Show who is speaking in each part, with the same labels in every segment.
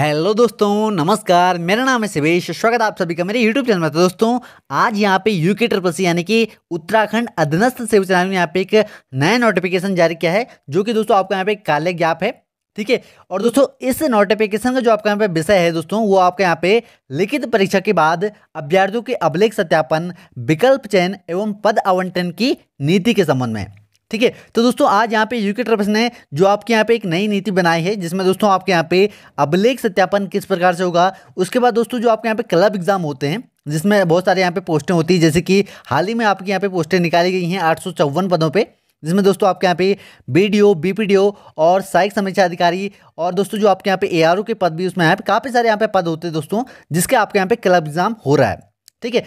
Speaker 1: hello दोस्तों नमस्कार मेरा नाम है शिवेश स्वागत आप सभी का मेरे यूट्यूब चैनल में तो दोस्तों आज यहाँ पे यूके ट्रिपल सी यानी कि उत्तराखंड अधीनस्थ सेवा चैनल ने यहाँ पे एक नया नोटिफिकेशन जारी किया है जो कि दोस्तों आपका यहाँ पे काले ज्ञाप है ठीक है और दोस्तों इस नोटिफिकेशन का जो आपका यहाँ पे विषय है दोस्तों वो आपके यहाँ पे लिखित परीक्षा के बाद अभ्यर्थियों के अभिलेख सत्यापन विकल्प चयन एवं पद आवंटन की नीति के संबंध में ठीक है तो दोस्तों आज यहाँ पे यूके ट्रप्स ने जो आपके यहाँ पे एक नई नीति बनाई है जिसमें दोस्तों आपके यहाँ पे अभिलेख सत्यापन किस प्रकार से होगा उसके बाद दोस्तों जो आपके यहाँ पे क्लब एग्जाम होते हैं जिसमें बहुत सारे यहाँ पे पोस्टें होती है जैसे कि हाल ही में आपके यहाँ पे पोस्टें निकाली गई हैं आठ पदों पर जिसमें दोस्तों आपके यहाँ पे B D O B P D O और सहायक समीक्षा अधिकारी और दोस्तों जो आपके यहाँ पे ए के पद भी उसमें यहाँ पे काफ़ी सारे यहाँ पे पद होते हैं दोस्तों जिसके आपके यहाँ पे क्लब एग्जाम हो रहा है ठीक है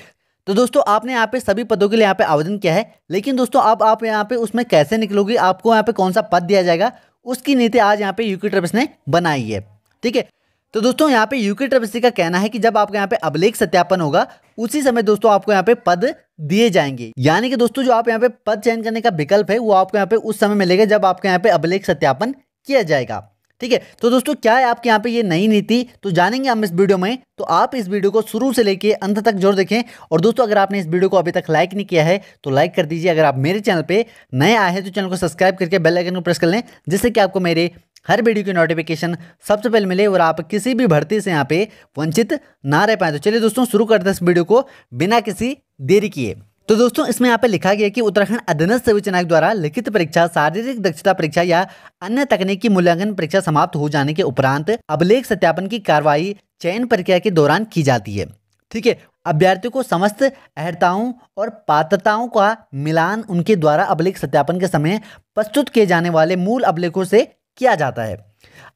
Speaker 1: तो दोस्तों आपने यहाँ पे सभी पदों के लिए यहाँ पे आवेदन किया है लेकिन दोस्तों अब आप यहाँ पे उसमें कैसे निकलोगे आपको यहाँ पे कौन सा पद दिया जाएगा उसकी नीति आज यहाँ पे यूके ट्रस्ट ने बनाई है ठीक है तो दोस्तों यहाँ पे यूके ट्रस्ट का कहना है कि जब आपके यहाँ पे अभिलेख सत्यापन होगा उसी समय दोस्तों आपको यहाँ पे पद दिए जाएंगे यानी कि दोस्तों जो आप यहाँ पे पद चयन करने का विकल्प है वो आपको यहाँ पे उस समय मिलेगा जब आपके यहाँ पे अभिलेख सत्यापन किया जाएगा ठीक है तो दोस्तों क्या है आपके यहाँ पे ये नई नीति तो जानेंगे हम इस वीडियो में तो आप इस वीडियो को शुरू से लेके अंत तक जोर देखें और दोस्तों अगर आपने इस वीडियो को अभी तक लाइक नहीं किया है तो लाइक कर दीजिए अगर आप मेरे चैनल पर नए आए हैं तो चैनल को सब्सक्राइब करके बेल आइकन को प्रेस कर लें जिससे कि आपको मेरे हर वीडियो की नोटिफिकेशन सबसे पहले मिले और आप किसी भी भर्ती से यहाँ पे वंचित ना रह पाए तो चलिए दोस्तों शुरू करते हैं इस वीडियो को बिना किसी देरी किए तो दोस्तों इसमें यहाँ पे लिखा गया कि उत्तराखंड अधीनस्थ सर्वोच्च न्यायालय द्वारा लिखित परीक्षा शारीरिक दक्षता परीक्षा या अन्य तकनीकी मूल्यांकन परीक्षा समाप्त हो जाने के उपरांत अभिलेख सत्यापन की कार्रवाई चयन प्रक्रिया के दौरान की जाती है ठीक है अभ्यर्थियों को समस्त अहर्ताओं और पात्रताओं का मिलान उनके द्वारा अभिलेख सत्यापन के समय प्रस्तुत किए जाने वाले मूल अभिलेखों से किया जाता है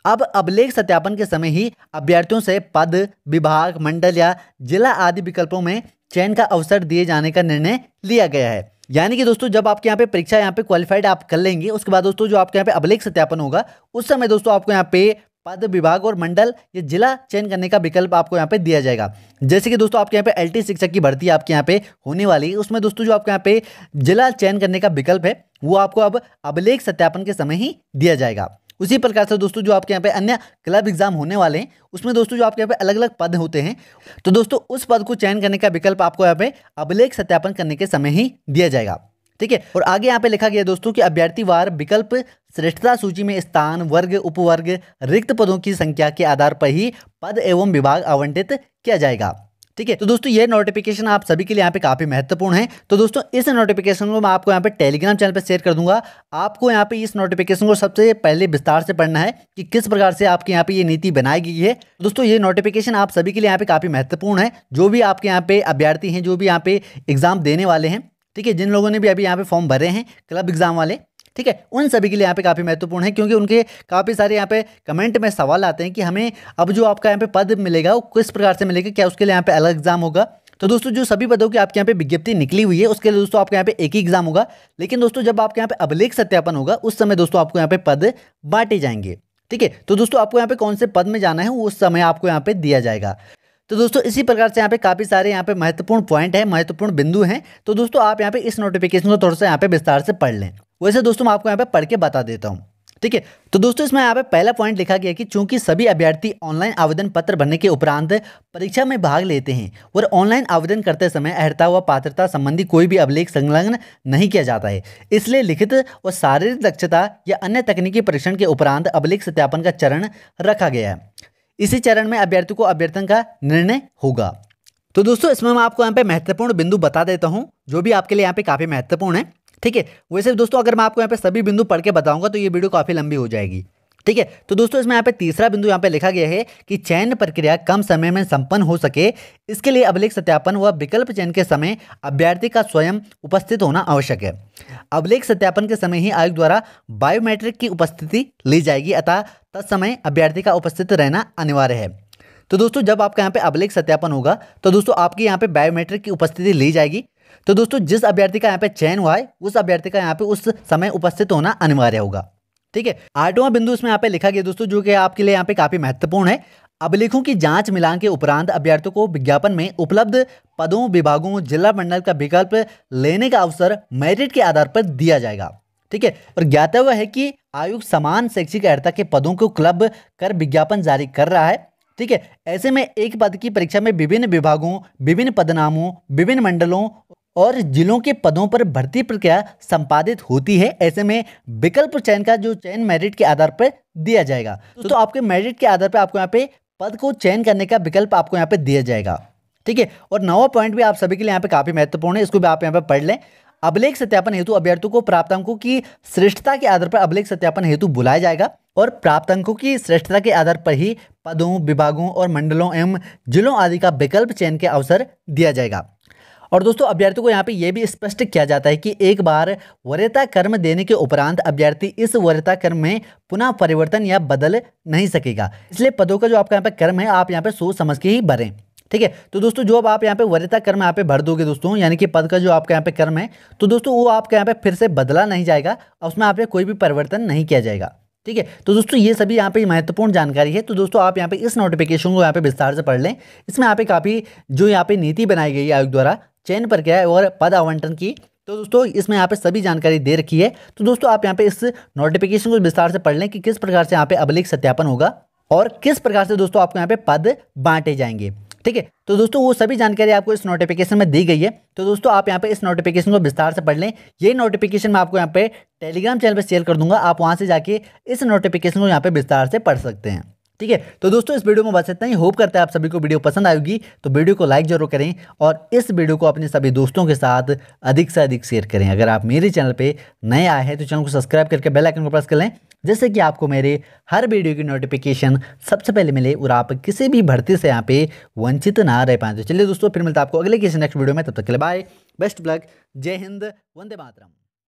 Speaker 1: अब अभिलेख सत्यापन के समय ही अभ्यर्थियों से पद विभाग मंडल या जिला आदि विकल्पों में चयन का अवसर दिए जाने का निर्णय लिया गया है यानी कि दोस्तों जब आपके यहाँ पे परीक्षा यहाँ पे क्वालिफाइड आप कर लेंगे उसके बाद दोस्तों जो आपके यहाँ पे अभिलेख सत्यापन होगा उस समय दोस्तों आपको यहाँ पे पद विभाग और मंडल या जिला चयन करने का विकल्प आपको यहाँ पे दिया जाएगा जैसे कि दोस्तों आपके यहाँ पे एल शिक्षक की भर्ती आपके यहाँ पे होने वाली है उसमें दोस्तों जो आपके यहाँ पे जिला चयन करने का विकल्प है वो आपको अब अभिलेख सत्यापन के समय ही दिया जाएगा उसी प्रकार से दोस्तों जो आपके यहाँ पे अन्य क्लब एग्जाम होने वाले हैं उसमें दोस्तों जो आपके यहाँ पे अलग अलग पद होते हैं तो दोस्तों उस पद को चयन करने का विकल्प आपको यहाँ पे अभिलेख सत्यापन करने के समय ही दिया जाएगा ठीक है और आगे यहाँ पे लिखा गया दोस्तों अभ्यर्थी अभ्यर्थीवार विकल्प श्रेष्ठता सूची में स्थान वर्ग उपवर्ग रिक्त पदों की संख्या के आधार पर ही पद एवं विभाग आवंटित किया जाएगा ठीक है तो दोस्तों ये नोटिफिकेशन आप सभी के लिए यहाँ पे काफ़ी महत्वपूर्ण है तो दोस्तों इस नोटिफिकेशन को मैं आपको यहाँ पे टेलीग्राम चैनल पर शेयर कर दूंगा आपको यहाँ पे इस नोटिफिकेशन को सबसे पहले विस्तार से पढ़ना है कि किस प्रकार से आपके यहाँ पे ये नीति बनाई गई है दोस्तों ये नोटिफिकेशन आप सभी के लिए यहाँ पे काफ़ी महत्वपूर्ण है जो भी आपके यहाँ पे अभ्यर्थी हैं जो भी यहाँ पे एग्ज़ाम देने वाले हैं ठीक है जिन लोगों ने भी अभी यहाँ पे फॉर्म भरे हैं क्लब एग्ज़ाम वाले ठीक है उन सभी के लिए यहाँ पे काफ़ी महत्वपूर्ण है क्योंकि उनके काफ़ी सारे यहाँ पे कमेंट में सवाल आते हैं कि हमें अब जो आपका यहाँ पे पद मिलेगा वो किस प्रकार से मिलेगा क्या उसके लिए यहाँ पे अलग एग्जाम होगा तो दोस्तों जो सभी पदों की आपके यहाँ पे विज्ञप्ति निकली हुई है उसके लिए दोस्तों आपके यहाँ पे एक ही एग्जाम होगा लेकिन दोस्तों जब आपके यहाँ पे अभिलेख सत्यापन होगा उस समय दोस्तों आपको यहाँ पे पद बांटे जाएंगे ठीक है तो दोस्तों आपको यहाँ पे कौन से पद में जाना है उस समय आपको यहाँ पे दिया जाएगा तो दोस्तों इसी प्रकार से यहाँ पे काफ़ी सारे यहाँ पे महत्वपूर्ण पॉइंट है महत्वपूर्ण बिंदु हैं तो दोस्तों आप यहाँ पे इस नोटिफिकेशन को थोड़ा सा यहाँ पे विस्तार से पढ़ लें वैसे दोस्तों मैं आपको यहाँ पे पढ़ के बता देता हूँ ठीक है तो दोस्तों इसमें यहाँ पे पहला पॉइंट लिखा गया कि चूंकि सभी अभ्यर्थी ऑनलाइन आवेदन पत्र भरने के उपरांत परीक्षा में भाग लेते हैं और ऑनलाइन आवेदन करते समय अहर्ता व पात्रता संबंधी कोई भी अभिलेख संलग्न नहीं किया जाता है इसलिए लिखित और शारीरिक दक्षता या अन्य तकनीकी परीक्षण के उपरांत अभिलेख सत्यापन का चरण रखा गया है इसी चरण में अभ्यर्थी को अभ्यर्थन का निर्णय होगा तो दोस्तों इसमें मैं आपको यहाँ पे महत्वपूर्ण बिंदु बता देता हूँ जो भी आपके लिए यहाँ पे काफ़ी महत्वपूर्ण है ठीक है वैसे दोस्तों अगर मैं आपको यहाँ पे सभी बिंदु पढ़ के बताऊंगा तो ये वीडियो काफ़ी लंबी हो जाएगी ठीक है तो दोस्तों इसमें यहाँ पे तीसरा बिंदु यहाँ पे लिखा गया है कि चयन प्रक्रिया कम समय में संपन्न हो सके इसके लिए अभिलेख सत्यापन व विकल्प चयन के समय अभ्यर्थी का स्वयं उपस्थित होना आवश्यक है अभिलेख सत्यापन के समय ही आयोग द्वारा बायोमेट्रिक की उपस्थिति ली जाएगी अतः तत्समय अभ्यर्थी का उपस्थित रहना अनिवार्य है तो दोस्तों जब आपका यहाँ पे अभिलेख सत्यापन होगा तो दोस्तों आपके यहाँ पे बायोमेट्रिक की उपस्थिति ली जाएगी तो दोस्तों जिस अभ्यर्थी का यहाँ पे चयन हुआ है उस अभ्यर्थी का यहाँ पे उस समय उपस्थित होना अनिवार्य होगा ठीक है आठवां बिंदु इसमें यहाँ पे लिखा गया दोस्तों जो कि आपके लिए यहाँ पे काफी महत्वपूर्ण है अभिलेखों की जांच मिलान के उपरांत अभ्यर्थियों को विज्ञापन में उपलब्ध पदों विभागों जिला मंडल का विकल्प लेने का अवसर मेरिट के आधार पर दिया जाएगा ठीक है और ज्ञातव्य है कि आयोग समान शैक्षिक अर्थता के पदों को क्लब कर विज्ञापन जारी कर रहा है ठीक है ऐसे में एक पद की परीक्षा में विभिन्न विभागों विभिन्न पदनामों विभिन्न मंडलों और जिलों के पदों पर भर्ती प्रक्रिया संपादित होती है ऐसे में विकल्प चयन का जो चयन मेरिट के आधार पर दिया जाएगा तो, तो आपके मेरिट के आधार पर आपको यहाँ पे पद को चयन करने का विकल्प आपको यहाँ पे दिया जाएगा ठीक है और नवा पॉइंट भी आप सभी के लिए यहाँ पे काफ़ी महत्वपूर्ण है इसको भी आप यहाँ पे पढ़ लें अभिलेख सत्यापन हेतु अभ्यर्थियों को प्राप्त अंकों की श्रेष्ठता के आधार पर अभिलेख सत्यापन हेतु बुलाया जाएगा और प्राप्त अंकों की श्रेष्ठता के आधार पर ही पदों विभागों और मंडलों एवं जिलों आदि का विकल्प चयन के अवसर दिया जाएगा और दोस्तों अभ्यर्थी को यहाँ पे यह भी स्पष्ट किया जाता है कि एक बार वरिता कर्म देने के उपरांत अभ्यर्थी इस वरिता कर्म में पुनः परिवर्तन या बदल नहीं सकेगा इसलिए पदों का जो आपका यहाँ पे कर्म है आप यहाँ पे सोच समझ के ही भरें ठीक है तो दोस्तों जो अब आप यहाँ पे वरिता कर्म यहाँ पे भर दोगे दोस्तों यानी कि पद का जो आपका यहाँ पे कर्म है तो दोस्तों वो आपके यहाँ पे फिर से बदला नहीं जाएगा और उसमें आप कोई भी परिवर्तन नहीं किया जाएगा ठीक है तो दोस्तों ये सभी यहाँ पे महत्वपूर्ण जानकारी है तो दोस्तों आप यहाँ पे इस नोटिफिकेशन को यहाँ पे विस्तार से पढ़ लें इसमें यहाँ पे काफ़ी जो यहाँ पे नीति बनाई गई है आयोग द्वारा चयन पर क्या है और पद आवंटन की तो दोस्तों इसमें यहाँ पे सभी जानकारी दे रखी है तो दोस्तों आप यहाँ पे इस नोटिफिकेशन को विस्तार से पढ़ लें कि किस प्रकार से यहाँ पे अभिलेख सत्यापन होगा और किस प्रकार से दोस्तों आपको यहाँ पे पद बांटे जाएंगे ठीक है तो दोस्तों वो सभी जानकारी आपको इस नोटिफिकेशन में दी गई है तो दोस्तों आप यहाँ पे इस नोटिफिकेशन को विस्तार से पढ़ लें ये नोटिफिकेशन मैं आपको यहाँ पे टेलीग्राम चैनल पर शेयर कर दूंगा आप वहाँ से जाके इस नोटिफिकेशन को यहाँ पे विस्तार से पढ़ सकते हैं ठीक है तो दोस्तों इस वीडियो में बस इतना ही होप करते हैं आप सभी को वीडियो पसंद आएगी तो वीडियो को लाइक जरूर करें और इस वीडियो को अपने सभी दोस्तों के साथ अधिक से अधिक शेयर करें अगर आप मेरे चैनल पे नए आए हैं तो चैनल को सब्सक्राइब करके बेल आइकन को प्रेस कर लें जिससे कि आपको मेरे हर वीडियो की नोटिफिकेशन सबसे पहले मिले और आप किसी भी भर्ती से यहाँ पे वंचित ना रह पाए तो चलिए दोस्तों फिर मिलता है आपको अगले किसी नेक्स्ट वीडियो में तब तक के लिए बाय बेस्ट ब्लग जय हिंद वंदे मातरम